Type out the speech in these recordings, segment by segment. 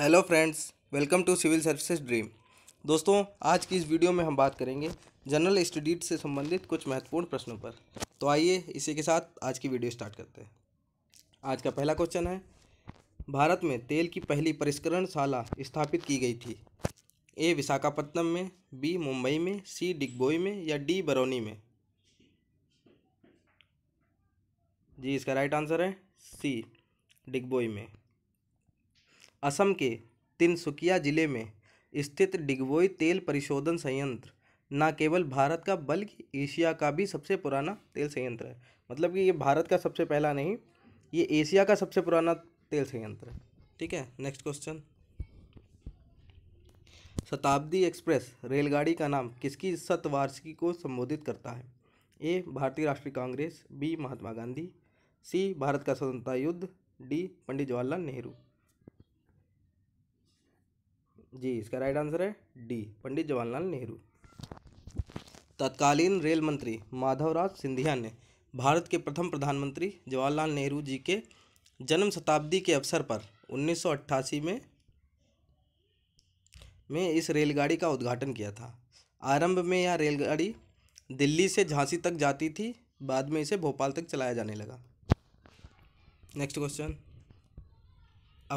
hello friends welcome to civil services dream दोस्तों आज की इस वीडियो में हम बात करेंगे जनरल स्टडीज से संबंधित कुछ महत्वपूर्ण प्रश्नों पर तो आइए इसी के साथ आज की वीडियो स्टार्ट करते हैं आज का पहला क्वेश्चन है भारत में तेल की पहली परिष्करण शाला स्थापित की गई थी ए विशाखापट्टनम में बी मुंबई में सी डिगबोई में या डी बरौनी में जी इसका राइट आंसर है सी डिगबोई में असम के तिनसुकिया जिले में स्थित डिगवोई तेल परिशोधन संयंत्र न केवल भारत का बल्कि एशिया का भी सबसे पुराना तेल संयंत्र है मतलब कि ये भारत का सबसे पहला नहीं ये एशिया का सबसे पुराना तेल संयंत्र है ठीक है नेक्स्ट क्वेश्चन शताब्दी एक्सप्रेस रेलगाड़ी का नाम किसकी शतवार्षिकी को संबोधित करता है ए भारतीय राष्ट्रीय कांग्रेस बी महात्मा गांधी सी भारत का स्वतंत्रता युद्ध डी पंडित जवाहरलाल नेहरू जी इसका राइट आंसर है डी पंडित जवाहरलाल नेहरू तत्कालीन रेल मंत्री माधवराज सिंधिया ने भारत के प्रथम प्रधानमंत्री जवाहरलाल नेहरू जी के जन्म शताब्दी के अवसर पर 1988 में में इस रेलगाड़ी का उद्घाटन किया था आरंभ में यह रेलगाड़ी दिल्ली से झांसी तक जाती थी बाद में इसे भोपाल तक चलाया जाने लगा नेक्स्ट क्वेश्चन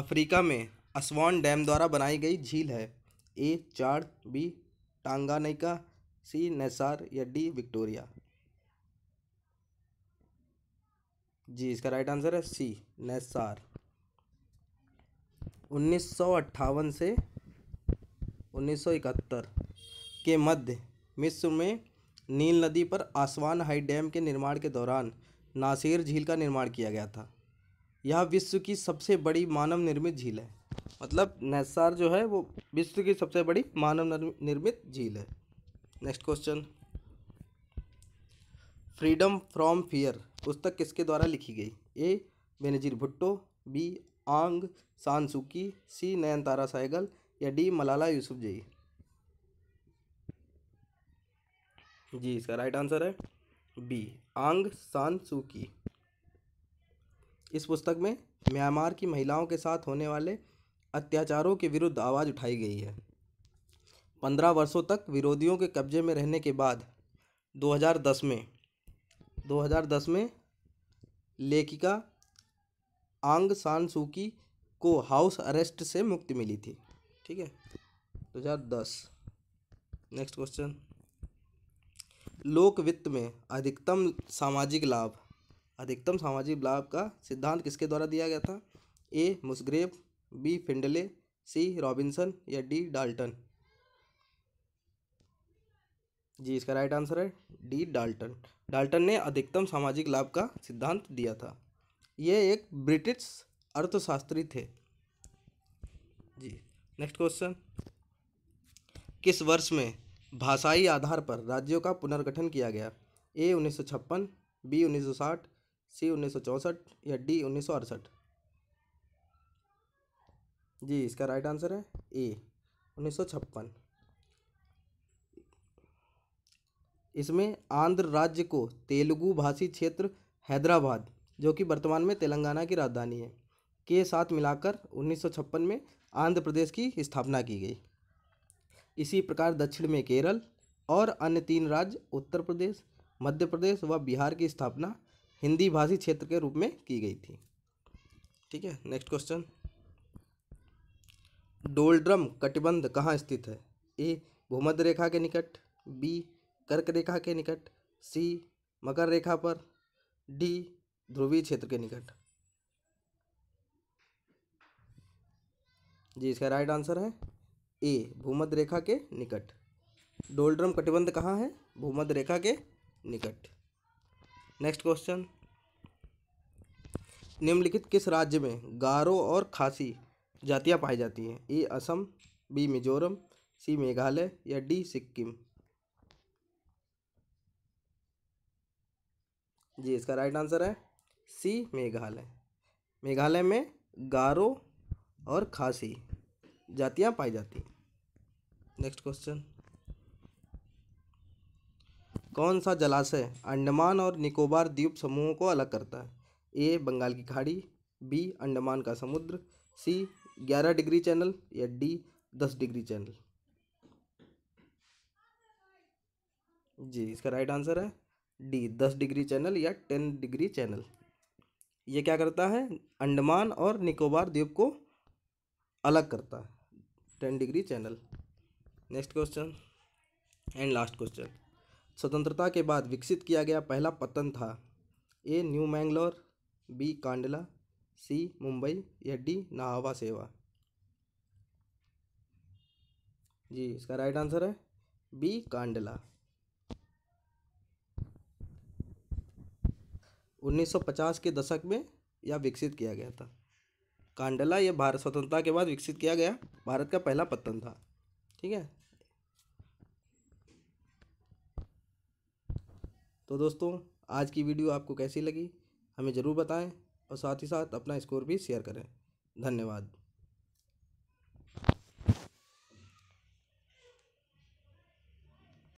अफ्रीका में असवान डैम द्वारा बनाई गई झील है A Chad B Tanganyika C Nasser या डी विक्टोरिया जी इसका राइट आंसर है सी नेसार उन्नीस से उन्नीस के मध्य मिस्र में नील नदी पर आसवान हाई डैम के निर्माण के दौरान नासिर झील का निर्माण किया गया था यह विश्व की सबसे बड़ी मानव निर्मित झील है मतलब नैसार जो है वो विश्व की सबसे बड़ी मानव निर्मित झील है next question freedom from fear पुस्तक किसके द्वारा लिखी गई ए बेनजीर भुट्टो बी आंग सान सी सी तारा सहगल या डी मलाला जई जी इसका राइट आंसर है बी आंग सान सुकी इस पुस्तक में म्यांमार की महिलाओं के साथ होने वाले अत्याचारों के विरुद्ध आवाज़ उठाई गई है पंद्रह वर्षों तक विरोधियों के कब्जे में रहने के बाद 2010 में 2010 में लेखिका आंग सान सूकी को हाउस अरेस्ट से मुक्ति मिली थी ठीक है 2010 नेक्स्ट क्वेश्चन लोक वित्त में अधिकतम सामाजिक लाभ अधिकतम सामाजिक लाभ का सिद्धांत किसके द्वारा दिया गया था A Musgrave B Findlay C Robinson या डी डाल्टन जी इसका राइट आंसर है डी डाल्टन डाल्टन ने अधिकतम सामाजिक लाभ का सिद्धांत दिया था ये एक ब्रिटिश अर्थशास्त्री थे जी नेक्स्ट क्वेश्चन किस वर्ष में भाषाई आधार पर राज्यों का पुनर्गठन किया गया ए उन्नीस सौ छप्पन बी उन्नीस सौ साठ सी उन्नीस सौ चौंसठ या डी उन्नीस सौ अड़सठ जी इसका राइट आंसर है ए उन्नीस सौ छप्पन इसमें आंध्र राज्य को तेलुगु भाषी क्षेत्र हैदराबाद जो कि वर्तमान में तेलंगाना की राजधानी है के साथ मिलाकर 1956 में आंध्र प्रदेश की स्थापना की गई इसी प्रकार दक्षिण में केरल और अन्य तीन राज्य उत्तर प्रदेश मध्य प्रदेश व बिहार की स्थापना हिंदी भाषी क्षेत्र के रूप में की गई थी ठीक है नेक्स्ट क्वेश्चन डोल्ड्रम कटिबंध कहाँ स्थित है ए भूमध्य रेखा के निकट बी कर्क रेखा के निकट सी मकर रेखा पर डी ध्रुवीय क्षेत्र के निकट जी इसका राइट आंसर है ए भूमध्य रेखा के निकट डोल्ड्रम कटिबंध कहाँ है भूमध्य रेखा के निकट नेक्स्ट क्वेश्चन निम्नलिखित किस राज्य में गारो और खासी जातियाँ पाई जाती हैं A Assam B Mizoram C Meghalaya या डी सिक्किम जी इसका राइट आंसर है सी मेघालय मेघालय में गारो और खासी जातियाँ पाई जाती हैं नेक्स्ट क्वेश्चन कौन सा जलाशय अंडमान और निकोबार द्वीप समूहों को अलग करता है ए बंगाल की खाड़ी बी अंडमान का समुद्र सी ग्यारह डिग्री चैनल या डी दस डिग्री चैनल जी इसका राइट आंसर है डी दस डिग्री चैनल या टेन डिग्री चैनल ये क्या करता है अंडमान और निकोबार द्वीप को अलग करता है ten degree channel next question and last question स्वतंत्रता के बाद विकसित किया गया पहला पतन था A new Mangalore B Kandla C Mumbai या डी नाहवा सेवा जी इसका राइट आंसर है बी कांडला 1950 के दशक में यह विकसित किया गया था कांडला यह भारत स्वतंत्रता के बाद विकसित किया गया भारत का पहला पत्तन था ठीक है तो दोस्तों आज की वीडियो आपको कैसी लगी हमें ज़रूर बताएं और साथ ही साथ अपना स्कोर भी शेयर करें धन्यवाद